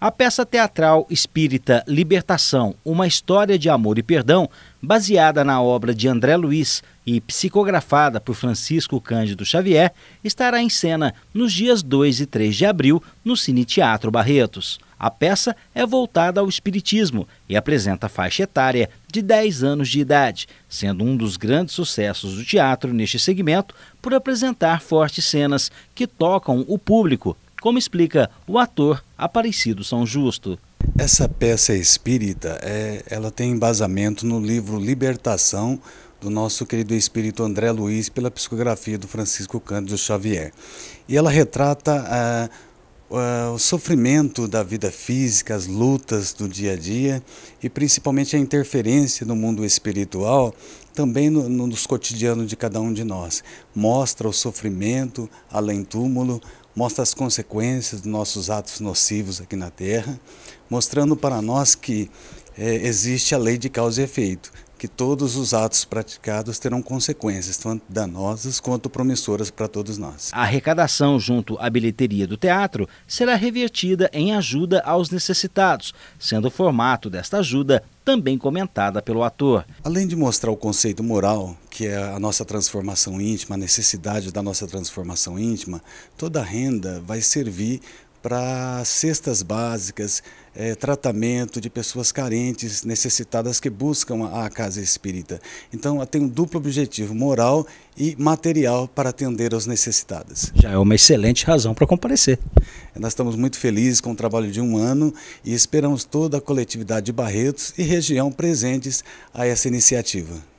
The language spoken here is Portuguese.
A peça teatral espírita Libertação, uma história de amor e perdão, baseada na obra de André Luiz e psicografada por Francisco Cândido Xavier, estará em cena nos dias 2 e 3 de abril no Cine Teatro Barretos. A peça é voltada ao espiritismo e apresenta faixa etária de 10 anos de idade, sendo um dos grandes sucessos do teatro neste segmento por apresentar fortes cenas que tocam o público como explica o ator Aparecido São Justo. Essa peça espírita, é, ela tem embasamento no livro Libertação, do nosso querido espírito André Luiz, pela psicografia do Francisco Cândido Xavier. E ela retrata ah, ah, o sofrimento da vida física, as lutas do dia a dia e principalmente a interferência no mundo espiritual também no, no, nos cotidianos de cada um de nós. Mostra o sofrimento, além túmulo, mostra as consequências dos nossos atos nocivos aqui na Terra, mostrando para nós que é, existe a lei de causa e efeito, que todos os atos praticados terão consequências, tanto danosas quanto promissoras para todos nós. A arrecadação junto à bilheteria do teatro será revertida em ajuda aos necessitados, sendo o formato desta ajuda também comentada pelo ator. Além de mostrar o conceito moral, que é a nossa transformação íntima, a necessidade da nossa transformação íntima, toda renda vai servir para cestas básicas, é, tratamento de pessoas carentes, necessitadas que buscam a, casa espírita. Então, ela tem um duplo objetivo, moral e material, para atender as necessitadas. Já é uma excelente razão para comparecer. Nós estamos muito felizes com o trabalho de um ano e esperamos toda a coletividade de Barretos e região presentes a essa iniciativa.